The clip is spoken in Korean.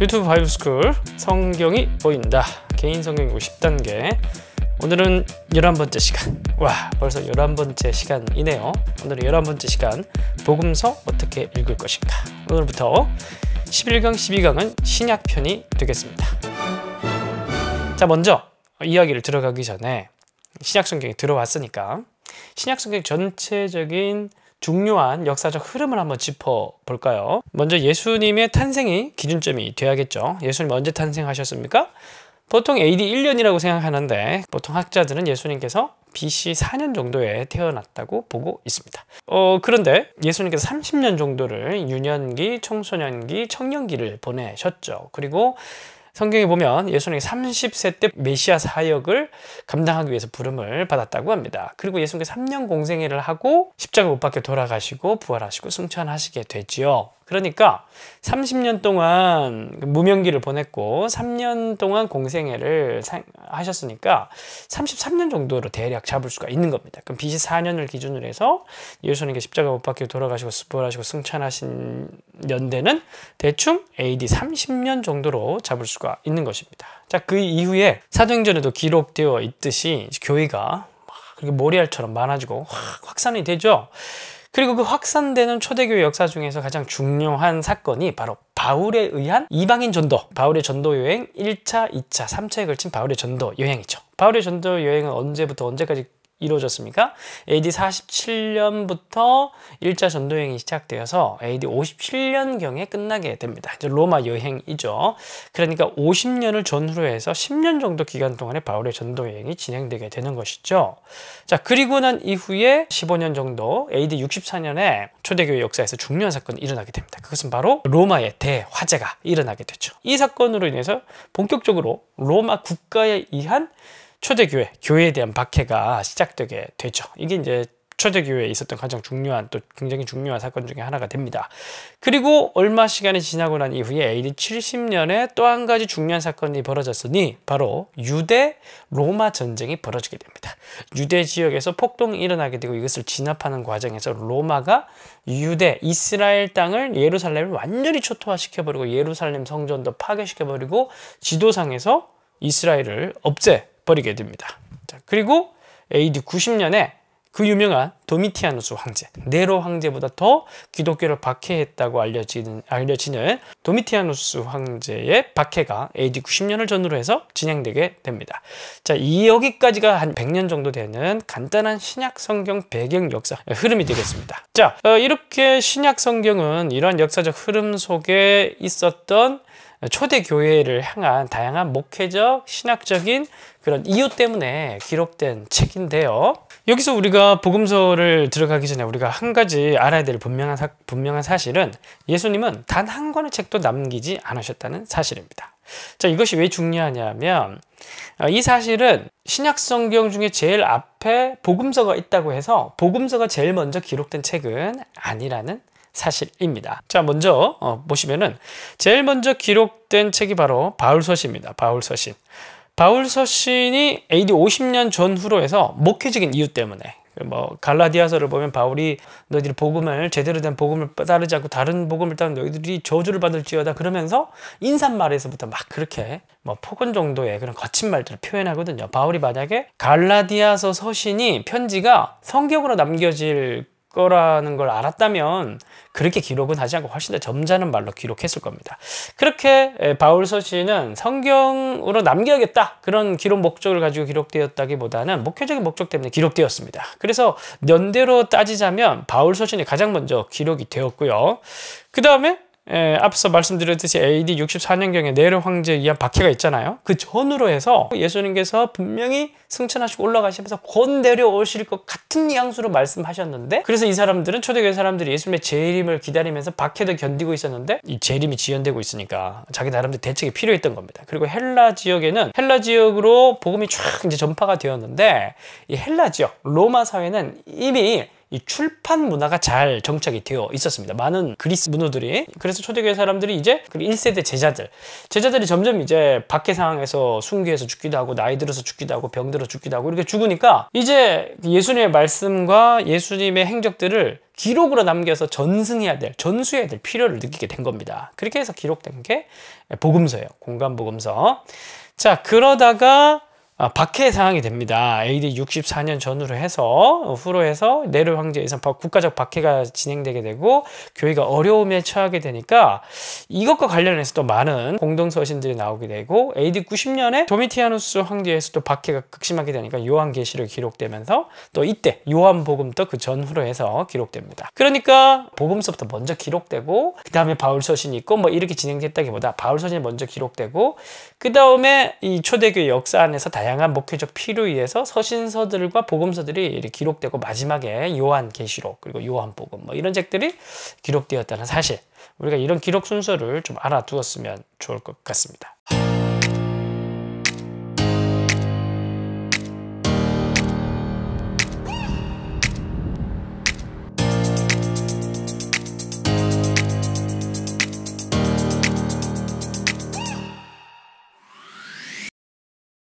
유튜브 바이브스쿨 성경이 보인다 개인 성경 50단계 오늘은 열한 번째 시간 와 벌써 열한 번째 시간이네요 오늘은 열한 번째 시간 복음서 어떻게 읽을 것인가 오늘부터 11강 12강은 신약편이 되겠습니다 자 먼저 이야기를 들어가기 전에 신약성경이 들어왔으니까 신약성경 전체적인 중요한 역사적 흐름을 한번 짚어볼까요? 먼저 예수님의 탄생이 기준점이 돼야겠죠. 예수님 언제 탄생하셨습니까? 보통 AD 1년이라고 생각하는데 보통 학자들은 예수님께서 BC 4년 정도에 태어났다고 보고 있습니다. 어, 그런데 예수님께서 30년 정도를 유년기, 청소년기, 청년기를 보내셨죠. 그리고 성경에 보면 예수님이 30세 때 메시아 사역을 감당하기 위해서 부름을 받았다고 합니다. 그리고 예수님께 3년 공생애를 하고 십자가 못 박혀 돌아가시고 부활하시고 승천하시게 되지요. 그러니까 30년 동안 무명기를 보냈고 3년 동안 공생애를 하셨으니까 33년 정도로 대략 잡을 수가 있는 겁니다. 그럼 BC 4년을 기준으로 해서 예수님께 십자가 못 박히고 돌아가시고 스포하시고 승천하신 연대는 대충 AD 30년 정도로 잡을 수가 있는 것입니다. 자, 그 이후에 사도행전에도 기록되어 있듯이 교회가 막 모래알처럼 많아지고 확 확산이 되죠. 그리고 그 확산되는 초대교회 역사 중에서 가장 중요한 사건이 바로 바울에 의한 이방인 전도, 바울의 전도 여행 1차, 2차, 3차에 걸친 바울의 전도 여행이죠. 바울의 전도 여행은 언제부터 언제까지 이루어졌습니까? AD 47년부터 1차 전도행이 시작되어서 AD 57년경에 끝나게 됩니다. 이제 로마 여행이죠. 그러니까 50년을 전후로 해서 10년 정도 기간 동안에 바울의 전도여행이 진행되게 되는 것이죠. 자, 그리고 난 이후에 15년 정도 AD 64년에 초대교회 역사에서 중요한 사건이 일어나게 됩니다. 그것은 바로 로마의 대화재가 일어나게 되죠. 이 사건으로 인해서 본격적으로 로마 국가에 의한 초대교회, 교회에 대한 박해가 시작되게 되죠. 이게 이제 초대교회에 있었던 가장 중요한 또 굉장히 중요한 사건 중에 하나가 됩니다. 그리고 얼마 시간이 지나고 난 이후에 AD 70년에 또 한 가지 중요한 사건이 벌어졌으니 바로 유대 로마 전쟁이 벌어지게 됩니다. 유대 지역에서 폭동이 일어나게 되고 이것을 진압하는 과정에서 로마가 유대 이스라엘 땅을 예루살렘을 완전히 초토화시켜버리고 예루살렘 성전도 파괴시켜버리고 지도상에서 이스라엘을 없애 버리게 됩니다. 자, 그리고 AD 90년에 그 유명한 도미티아누스 황제, 네로 황제보다 더 기독교를 박해했다고 알려지는, 알려지는 도미티아누스 황제의 박해가 AD 90년을 전후로 해서 진행되게 됩니다. 자, 이 여기까지가 한 100년 정도 되는 간단한 신약 성경 배경 역사 흐름이 되겠습니다. 자, 어, 이렇게 신약 성경은 이러한 역사적 흐름 속에 있었던 초대 교회를 향한 다양한 목회적, 신학적인 그런 이유 때문에 기록된 책인데요. 여기서 우리가 복음서를 들어가기 전에 우리가 한 가지 알아야 될 분명한, 사, 분명한 사실은 예수님은 단 한 권의 책도 남기지 않으셨다는 사실입니다. 자, 이것이 왜 중요하냐면 어, 이 사실은 신약 성경 중에 제일 앞에 복음서가 있다고 해서 복음서가 제일 먼저 기록된 책은 아니라는 사실입니다. 자, 먼저 어, 보시면은 제일 먼저 기록된 책이 바로 바울서신입니다. 바울서신. 바울서신이 AD 50년 전후로 해서 목회적인 이유 때문에 그 뭐 갈라디아서를 보면 바울이 너희들이 복음을 제대로 된 복음을 따르지 않고 다른 복음을 따르 너희들이 저주를 받을지어다 그러면서 인사말에서부터 막 그렇게 뭐 폭언 정도의 그런 거친 말들을 표현하거든요. 바울이 만약에 갈라디아서 서신이 편지가 성경으로 남겨질 거라는 걸 알았다면 그렇게 기록은 하지 않고 훨씬 더 점잖은 말로 기록했을 겁니다. 그렇게 바울 서신은 성경으로 남겨야겠다 그런 기록 목적을 가지고 기록되었다기보다는 목회적인 목적 때문에 기록되었습니다. 그래서 연대로 따지자면 바울 서신이 가장 먼저 기록이 되었고요. 그 다음에 에, 예, 앞서 말씀드렸듯이 AD 64년경에 네르 황제에 의한 박해가 있잖아요. 그 전으로 해서 예수님께서 분명히 승천하시고 올라가시면서 곧 내려오실 것 같은 양수로 말씀하셨는데 그래서 이 사람들은 초대교회 사람들이 예수님의 재림을 기다리면서 박해도 견디고 있었는데 이 재림이 지연되고 있으니까 자기 나름대로 대책이 필요했던 겁니다. 그리고 헬라 지역에는 헬라 지역으로 복음이 쫙 이제 전파가 되었는데 이 헬라 지역 로마 사회는 이미 이 출판 문화가 잘 정착이 되어 있었습니다. 많은 그리스 문호들이 그래서 초대교회 사람들이 이제 그 1세대 제자들 제자들이 점점 이제 밖의 상황에서 순교해서 죽기도 하고 나이 들어서 죽기도 하고 병 들어 죽기도 하고 이렇게 죽으니까 이제 예수님의 말씀과 예수님의 행적들을 기록으로 남겨서 전승해야 될, 전수해야 될 필요를 느끼게 된 겁니다. 그렇게 해서 기록된 게 복음서예요. 공간 복음서. 자, 그러다가 아, 박해 상황이 됩니다. AD 64년 전후로 해서 후로 해서 네로 황제 이상 국가적 박해가 진행되게 되고 교회가 어려움에 처하게 되니까 이것과 관련해서 또 많은 공동 서신들이 나오게 되고 AD 90년에 도미티아누스 황제에서 또 박해가 극심하게 되니까 요한계시를 기록되면서 또 이때 요한복음도 그 전후로 해서 기록됩니다. 그러니까 복음서부터 먼저 기록되고 그 다음에 바울 서신이 있고 뭐 이렇게 진행됐다기보다 바울 서신이 먼저 기록되고 그 다음에 이 초대교 역사 안에서 다양 다양한 목회적 필요에 의해서 서신서들과 복음서들이 기록되고 마지막에 요한 계시록 그리고 요한 복음 뭐 이런 책들이 기록되었다는 사실 우리가 이런 기록 순서를 좀 알아두었으면 좋을 것 같습니다.